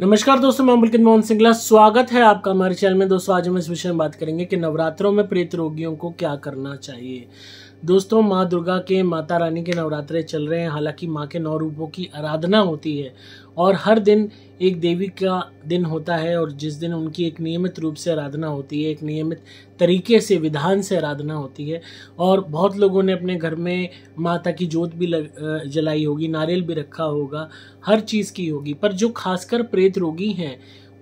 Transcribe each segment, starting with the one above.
नमस्कार दोस्तों मैं अमुल मोहन सिंगला स्वागत है आपका हमारे चैनल में दोस्तों आज हम इस विषय में बात करेंगे कि नवरात्रों में प्रेत रोगियों को क्या करना चाहिए दोस्तों माँ दुर्गा के माता रानी के नवरात्रे चल रहे हैं हालांकि माँ के नौ रूपों की आराधना होती है और हर दिन एक देवी का दिन होता है और जिस दिन उनकी एक नियमित रूप से आराधना होती है एक नियमित तरीके से विधान से आराधना होती है और बहुत लोगों ने अपने घर में माता की जोत भी लग, जलाई होगी नारियल भी रखा होगा हर चीज़ की होगी पर जो खासकर प्रेत रोगी हैं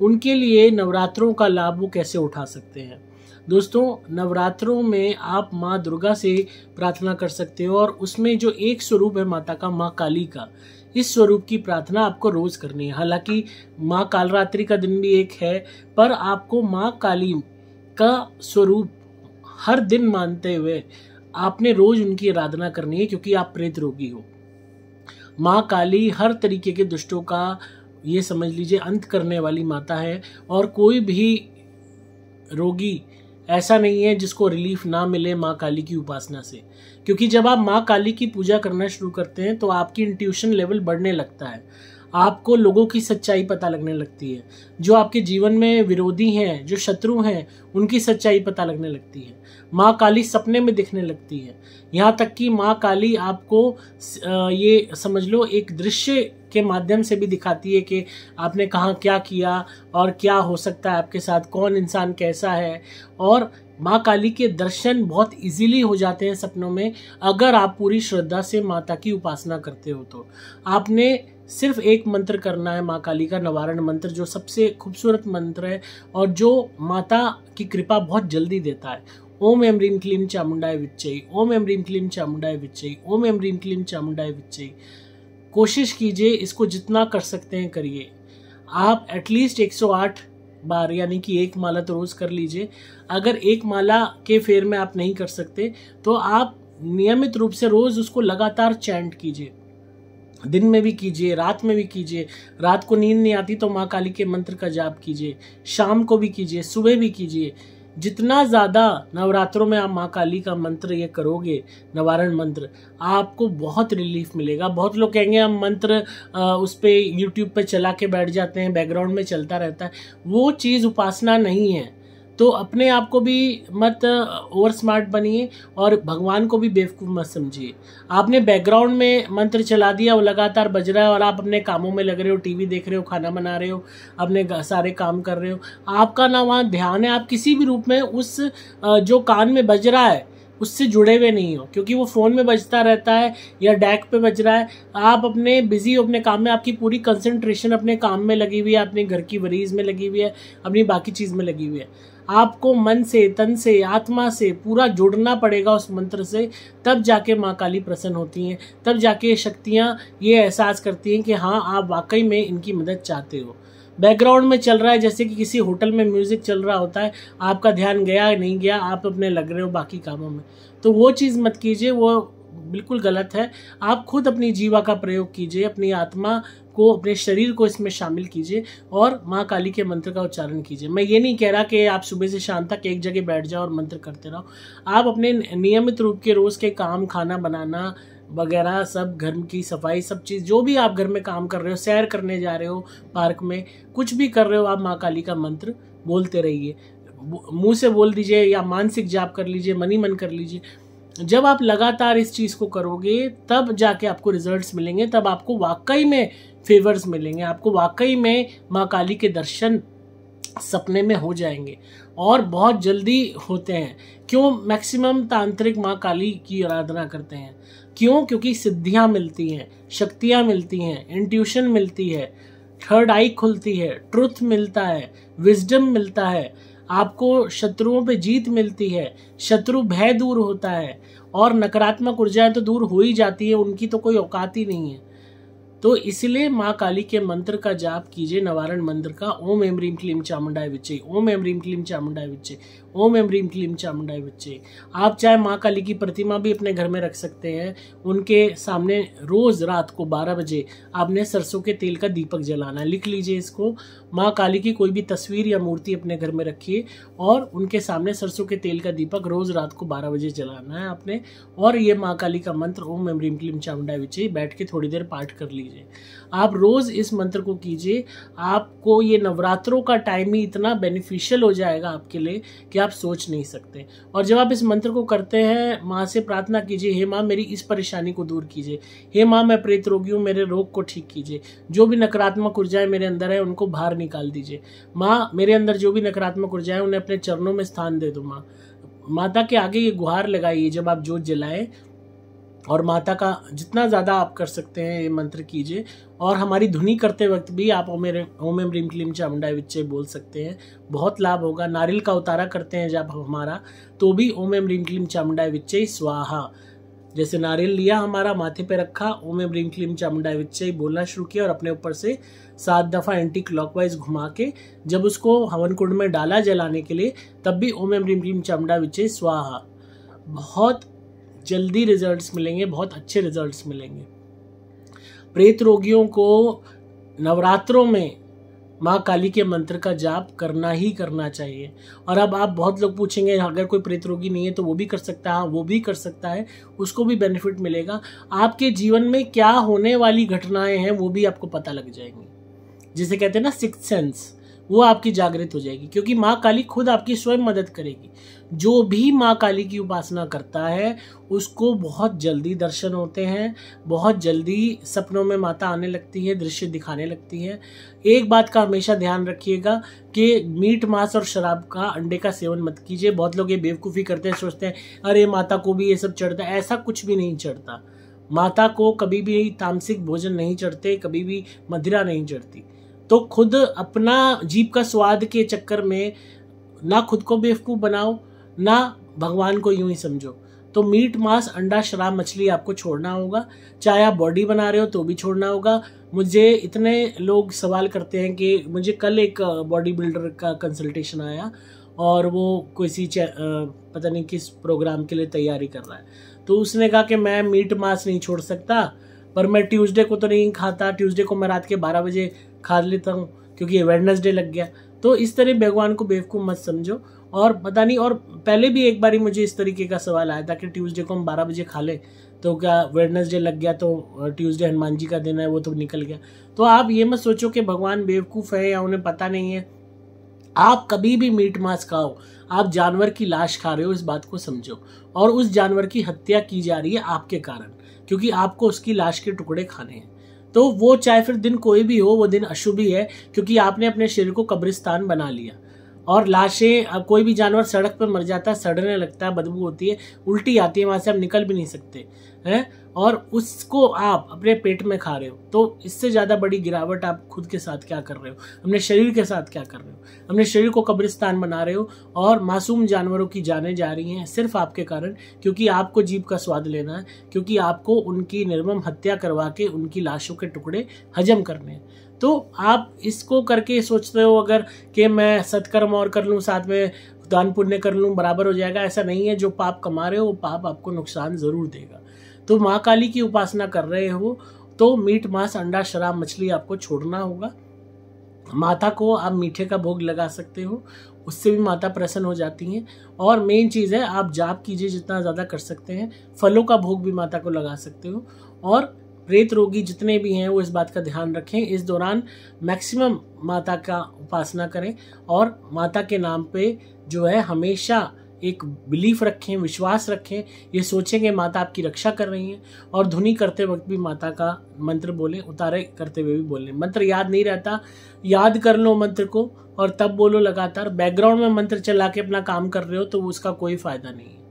उनके लिए नवरात्रों का लाभ वो कैसे उठा सकते हैं दोस्तों नवरात्रों में आप माँ दुर्गा से प्रार्थना कर सकते हो और उसमें जो एक स्वरूप है माता का माँ काली का इस स्वरूप की प्रार्थना आपको रोज़ करनी है हालांकि माँ कालरात्रि का दिन भी एक है पर आपको माँ काली का स्वरूप हर दिन मानते हुए आपने रोज़ उनकी आराधना करनी है क्योंकि आप प्रेत रोगी हो माँ काली हर तरीके के दुष्टों का ये समझ लीजिए अंत करने वाली माता है और कोई भी रोगी ऐसा नहीं है जिसको रिलीफ ना मिले माँ काली की उपासना से क्योंकि जब आप माँ काली की पूजा करना शुरू करते हैं तो आपकी इंट्यूशन लेवल बढ़ने लगता है आपको लोगों की सच्चाई पता लगने लगती है जो आपके जीवन में विरोधी हैं जो शत्रु हैं उनकी सच्चाई पता लगने लगती है माँ काली सपने में दिखने लगती है यहाँ तक कि माँ काली आपको ये समझ लो एक दृश्य के माध्यम से भी दिखाती है कि आपने कहाँ क्या किया और क्या हो सकता है आपके साथ कौन इंसान कैसा है और माँ काली के दर्शन बहुत इजीली हो जाते हैं सपनों में अगर आप पूरी श्रद्धा से माता की उपासना करते हो तो आपने सिर्फ एक मंत्र करना है माँ काली का नवारण मंत्र जो सबसे खूबसूरत मंत्र है और जो माता की कृपा बहुत जल्दी देता है ओम एम रीम क्लीम चामुंडाई विच्चई ओम एम रीम क्लीम चामुंडाय विच्चई ओम एम रीम क्लीम चामुंडाई विच्चई कोशिश कीजिए इसको जितना कर सकते हैं करिए आप एटलीस्ट 108 बार यानी कि एक माला तो रोज़ कर लीजिए अगर एक माला के फेर में आप नहीं कर सकते तो आप नियमित रूप से रोज़ उसको लगातार चैंट कीजिए दिन में भी कीजिए रात में भी कीजिए रात को नींद नहीं आती तो माँ काली के मंत्र का जाप कीजिए शाम को भी कीजिए सुबह भी कीजिए जितना ज़्यादा नवरात्रों में आप माँ काली का मंत्र ये करोगे नवारण मंत्र आपको बहुत रिलीफ मिलेगा बहुत लोग कहेंगे हम मंत्र उस पर यूट्यूब पर चला के बैठ जाते हैं बैकग्राउंड में चलता रहता है वो चीज़ उपासना नहीं है तो अपने आप को भी मत ओवर स्मार्ट बनिए और भगवान को भी बेवकूफ़ मत समझिए आपने बैकग्राउंड में मंत्र चला दिया वो लगातार बज रहा है और आप अपने कामों में लग रहे हो टीवी देख रहे हो खाना बना रहे हो अपने सारे काम कर रहे हो आपका ना वहाँ ध्यान है आप किसी भी रूप में उस जो कान में बज रहा है उससे जुड़े हुए नहीं हो क्योंकि वो फ़ोन में बजता रहता है या डैक पे बज रहा है आप अपने बिजी हो अपने काम में आपकी पूरी कंसंट्रेशन अपने काम में लगी हुई है अपने घर की वरीज में लगी हुई है अपनी बाकी चीज़ में लगी हुई है आपको मन से तन से आत्मा से पूरा जुड़ना पड़ेगा उस मंत्र से तब जाके माँ काली प्रसन्न होती हैं तब जाके ये शक्तियाँ ये एहसास करती हैं कि हाँ आप वाकई में इनकी मदद चाहते हो बैकग्राउंड में चल रहा है जैसे कि किसी होटल में म्यूज़िक चल रहा होता है आपका ध्यान गया नहीं गया आप अपने लग रहे हो बाकी कामों में तो वो चीज़ मत कीजिए वो बिल्कुल गलत है आप खुद अपनी जीवा का प्रयोग कीजिए अपनी आत्मा को अपने शरीर को इसमें शामिल कीजिए और माँ काली के मंत्र का उच्चारण कीजिए मैं ये नहीं कह रहा कि आप सुबह से शाम तक एक जगह बैठ जाओ और मंत्र करते रहो आप अपने नियमित रूप के रोज़ के काम खाना बनाना वगैरह सब घर की सफाई सब चीज़ जो भी आप घर में काम कर रहे हो सैर करने जा रहे हो पार्क में कुछ भी कर रहे हो आप माँ काली का मंत्र बोलते रहिए मुंह से बोल दीजिए या मानसिक जाप कर लीजिए मनी मन कर लीजिए जब आप लगातार इस चीज़ को करोगे तब जाके आपको रिजल्ट्स मिलेंगे तब आपको वाकई में फेवर्स मिलेंगे आपको वाकई में माँ काली के दर्शन सपने में हो जाएंगे और बहुत जल्दी होते हैं क्यों मैक्सिमम तांत्रिक माँ काली की आराधना करते हैं क्यों क्योंकि सिद्धियाँ मिलती हैं शक्तियाँ मिलती हैं इंट्यूशन मिलती है थर्ड आई खुलती है ट्रुथ मिलता है विजडम मिलता है आपको शत्रुओं पे जीत मिलती है शत्रु भय दूर होता है और नकारात्मक ऊर्जाएं तो दूर हो ही जाती है उनकी तो कोई औकात ही नहीं है तो इसलिए माँ काली के मंत्र का जाप कीजिए नवारण मंत्र का ओम एम रीम क्लीम चामुंडाई विच्चे ओम एम रीम क्लीम चामुंडाई विचय ओम एम रीम क्लीम चामुंडाई बच्चे आप चाहे माँ काली की प्रतिमा भी अपने घर में रख सकते हैं उनके सामने रोज़ रात को 12 बजे आपने सरसों के तेल का दीपक जलाना है लिख लीजिए इसको माँ काली की कोई भी तस्वीर या मूर्ति अपने घर में रखिए और उनके सामने सरसों के तेल का दीपक रोज़ रात को बारह बजे जलाना है आपने और ये माँ काली का मंत्र ओम एम रीम क्लीम चामुंडाई बच्चे बैठ के थोड़ी देर पाठ कर लीजिए आप रोज़ इस मंत्र को कीजिए आपको ये नवरात्रों का टाइम ही इतना बेनिफिशियल हो जाएगा आपके लिए कि आप सोच नहीं सकते और जब आप इस मंत्र को करते हैं माँ से प्रार्थना कीजिए हे माँ मेरी इस परेशानी को दूर कीजिए हे माँ मैं प्रेत रोगी हूँ मेरे रोग को ठीक कीजिए जो भी नकारात्मक ऊर्जाएं मेरे अंदर है उनको बाहर निकाल दीजिए माँ मेरे अंदर जो भी नकारात्मक ऊर्जाएं उन्हें अपने चरणों में स्थान दे दो माँ माता के आगे ये गुहार लगाइए जब आप जोत जलाएं और माता का जितना ज़्यादा आप कर सकते हैं ये मंत्र कीजिए और हमारी धुनी करते वक्त भी आप ओमेर ओम एम रीम क्लीम चामुंडाई विच्चे बोल सकते हैं बहुत लाभ होगा नारियल का उतारा करते हैं जब हमारा तो भी ओम एम रीम क्लीम चामुंडाई विच्चे स्वाहा जैसे नारियल लिया हमारा माथे पे रखा ओम एम रीम क्लीम चामुंडाई विच्चय बोलना शुरू किया और अपने ऊपर से सात दफ़ा एंटी क्लॉकवाइज घुमा के जब उसको हवन कुंड में डाला जलाने के लिए तब भी ओम एम रीम क्लीम चामुंडा विच्चे स्वाहा बहुत जल्दी रिजल्ट्स मिलेंगे बहुत अच्छे रिजल्ट्स मिलेंगे प्रेत रोगियों को नवरात्रों में माँ काली के मंत्र का जाप करना ही करना चाहिए और अब आप बहुत लोग पूछेंगे अगर कोई प्रेत रोगी नहीं है तो वो भी कर सकता है हाँ, वो भी कर सकता है उसको भी बेनिफिट मिलेगा आपके जीवन में क्या होने वाली घटनाएं हैं वो भी आपको पता लग जाएंगी जिसे कहते हैं ना सिक्स सेंस वो आपकी जागृत हो जाएगी क्योंकि माँ काली खुद आपकी स्वयं मदद करेगी जो भी माँ काली की उपासना करता है उसको बहुत जल्दी दर्शन होते हैं बहुत जल्दी सपनों में माता आने लगती है दृश्य दिखाने लगती है एक बात का हमेशा ध्यान रखिएगा कि मीट मांस और शराब का अंडे का सेवन मत कीजिए बहुत लोग ये बेवकूफ़ी करते हैं सोचते हैं अरे माता को भी ये सब चढ़ता है ऐसा कुछ भी नहीं चढ़ता माता को कभी भी तामसिक भोजन नहीं चढ़ते कभी भी मदिरा नहीं चढ़ती तो खुद अपना जीप का स्वाद के चक्कर में ना खुद को बेवकूफ़ बनाओ ना भगवान को यूं ही समझो तो मीट मांस अंडा शराब मछली आपको छोड़ना होगा चाहे आप बॉडी बना रहे हो तो भी छोड़ना होगा मुझे इतने लोग सवाल करते हैं कि मुझे कल एक बॉडी बिल्डर का कंसल्टेशन आया और वो किसी पता नहीं किस प्रोग्राम के लिए तैयारी कर रहा है तो उसने कहा कि मैं मीट मांस नहीं छोड़ सकता पर मैं ट्यूसडे को तो नहीं खाता ट्यूसडे को मैं रात के बारह बजे खा लेता हूँ क्योंकि अवेयरनेसडे लग गया तो इस तरह भगवान को बेवकूफ़ मत समझो और पता नहीं और पहले भी एक बार ही मुझे इस तरीके का सवाल आया था कि ट्यूसडे को हम बारह बजे खा लें तो क्या वेडनेसडे लग गया तो ट्यूसडे हनुमान जी का दिन है वो तो निकल गया तो आप ये मत सोचो कि भगवान बेवकूफ़ है या उन्हें पता नहीं है आप कभी भी मीट मांस खाओ आप जानवर की लाश खा रहे हो इस बात को समझो और उस जानवर की हत्या की जा रही है आपके कारण क्योंकि आपको उसकी लाश के टुकड़े खाने हैं तो वो चाहे फिर दिन कोई भी हो वो दिन अशुभ ही है क्योंकि आपने अपने शरीर को कब्रिस्तान बना लिया और लाशें अब कोई भी जानवर सड़क पर मर जाता है सड़ने लगता है बदबू होती है उल्टी आती है वहाँ से आप निकल भी नहीं सकते हैं और उसको आप अपने पेट में खा रहे हो तो इससे ज़्यादा बड़ी गिरावट आप खुद के साथ क्या कर रहे हो अपने शरीर के साथ क्या कर रहे हो अपने शरीर को कब्रिस्तान बना रहे हो और मासूम जानवरों की जानें जा रही हैं सिर्फ आपके कारण क्योंकि आपको जीप का स्वाद लेना है क्योंकि आपको उनकी निर्मम हत्या करवा के उनकी लाशों के टुकड़े हजम करने हैं तो आप इसको करके सोचते हो अगर कि मैं सत्कर्म और कर लूँ साथ में दान पुण्य कर लूँ बराबर हो जाएगा ऐसा नहीं है जो पाप कमा रहे हो वो पाप आपको नुकसान ज़रूर देगा तो माँ काली की उपासना कर रहे हो तो मीट मांस अंडा शराब मछली आपको छोड़ना होगा माता को आप मीठे का भोग लगा सकते हो उससे भी माता प्रसन्न हो जाती हैं और मेन चीज़ है आप जाप कीजिए जितना ज़्यादा कर सकते हैं फलों का भोग भी माता को लगा सकते हो और प्रेत रोगी जितने भी हैं वो इस बात का ध्यान रखें इस दौरान मैक्सिमम माता का उपासना करें और माता के नाम पे जो है हमेशा एक बिलीफ रखें विश्वास रखें ये सोचें कि माता आपकी रक्षा कर रही हैं और धुनि करते वक्त भी माता का मंत्र बोलें उतारे करते हुए भी बोलें मंत्र याद नहीं रहता याद कर लो मंत्र को और तब बोलो लगातार बैकग्राउंड में मंत्र चला के अपना काम कर रहे हो तो उसका कोई फ़ायदा नहीं है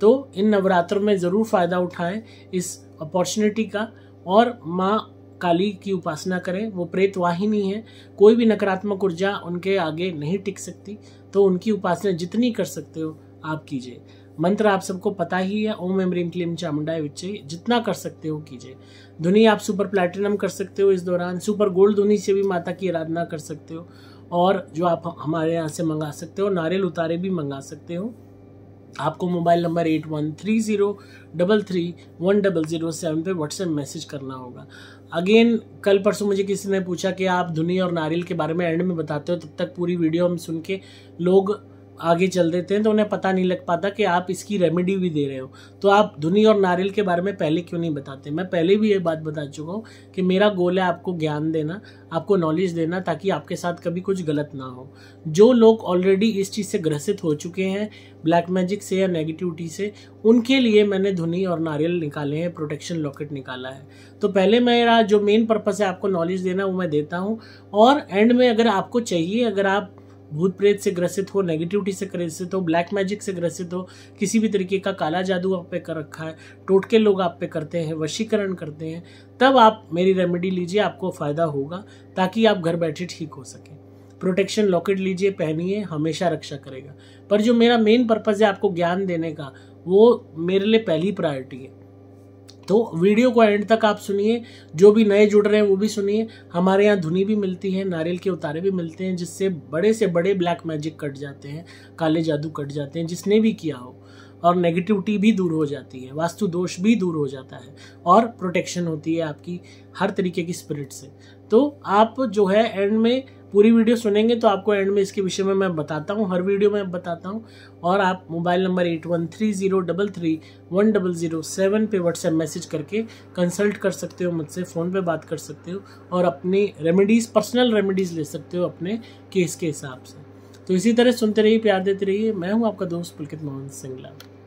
तो इन नवरात्रों में ज़रूर फ़ायदा उठाएं इस अपॉर्चुनिटी का और माँ काली की उपासना करें वो प्रेतवाहिनी है कोई भी नकारात्मक ऊर्जा उनके आगे नहीं टिक सकती तो उनकी उपासना जितनी कर सकते हो आप कीजिए मंत्र आप सबको पता ही है ओम एम रीम क्लीम चामुंडाए विच्चे जितना कर सकते हो कीजिए धुनी आप सुपर प्लैटिनम कर सकते हो इस दौरान सुपर गोल्ड धुनी से भी माता की आराधना कर सकते हो और जो आप हमारे यहाँ से मंगा सकते हो नारियल उतारे भी मंगा सकते हो आपको mobile number eight one three zero double three one double zero seven पर व्हाट्सएप मैसेज करना होगा अगेन कल परसों मुझे किसी ने पूछा कि आप धुनी और नारियल के बारे में एंड में बताते हो तब तक पूरी वीडियो हम सुन के लोग आगे चल देते हैं तो उन्हें पता नहीं लग पाता कि आप इसकी रेमेडी भी दे रहे हो तो आप धुनी और नारियल के बारे में पहले क्यों नहीं बताते मैं पहले भी ये बात बता चुका हूँ कि मेरा गोल है आपको ज्ञान देना आपको नॉलेज देना ताकि आपके साथ कभी कुछ गलत ना हो जो लोग ऑलरेडी इस चीज़ से ग्रसित हो चुके हैं ब्लैक मैजिक से या नेगेटिविटी से उनके लिए मैंने धुनी और नारियल निकाले हैं प्रोटेक्शन लॉकेट निकाला है तो पहले मेरा जो मेन पर्पज़ है आपको नॉलेज देना वो मैं देता हूँ और एंड में अगर आपको चाहिए अगर आप भूत प्रेत से ग्रसित हो नेगेटिविटी से ग्रसित हो ब्लैक मैजिक से ग्रसित हो किसी भी तरीके का काला जादू आप पे कर रखा है टोटके लोग आप पे करते हैं वशीकरण करते हैं तब आप मेरी रेमेडी लीजिए आपको फ़ायदा होगा ताकि आप घर बैठे ठीक हो सकें प्रोटेक्शन लॉकेट लीजिए पहनिए हमेशा रक्षा करेगा पर जो मेरा मेन पर्पज़ है आपको ज्ञान देने का वो मेरे लिए पहली प्रायोरिटी है तो वीडियो को एंड तक आप सुनिए जो भी नए जुड़ रहे हैं वो भी सुनिए हमारे यहाँ धुनी भी मिलती है नारियल के उतारे भी मिलते हैं जिससे बड़े से बड़े ब्लैक मैजिक कट जाते हैं काले जादू कट जाते हैं जिसने भी किया हो और नेगेटिविटी भी दूर हो जाती है वास्तु दोष भी दूर हो जाता है और प्रोटेक्शन होती है आपकी हर तरीके की स्पिरिट से तो आप जो है एंड में पूरी वीडियो सुनेंगे तो आपको एंड में इसके विषय में मैं बताता हूँ हर वीडियो में बताता हूँ और आप mobile number eight one three zero double three one double zero seven पर व्हाट्सएप मैसेज करके कंसल्ट कर सकते हो मुझसे फ़ोन पे बात कर सकते हो और अपनी रेमेडीज़ पर्सनल रेमेडीज़ ले सकते हो अपने केस के हिसाब से तो इसी तरह सुनते रहिए प्यार देते रहिए मैं हूँ आपका दोस्त पुलकित मोहन सिंगला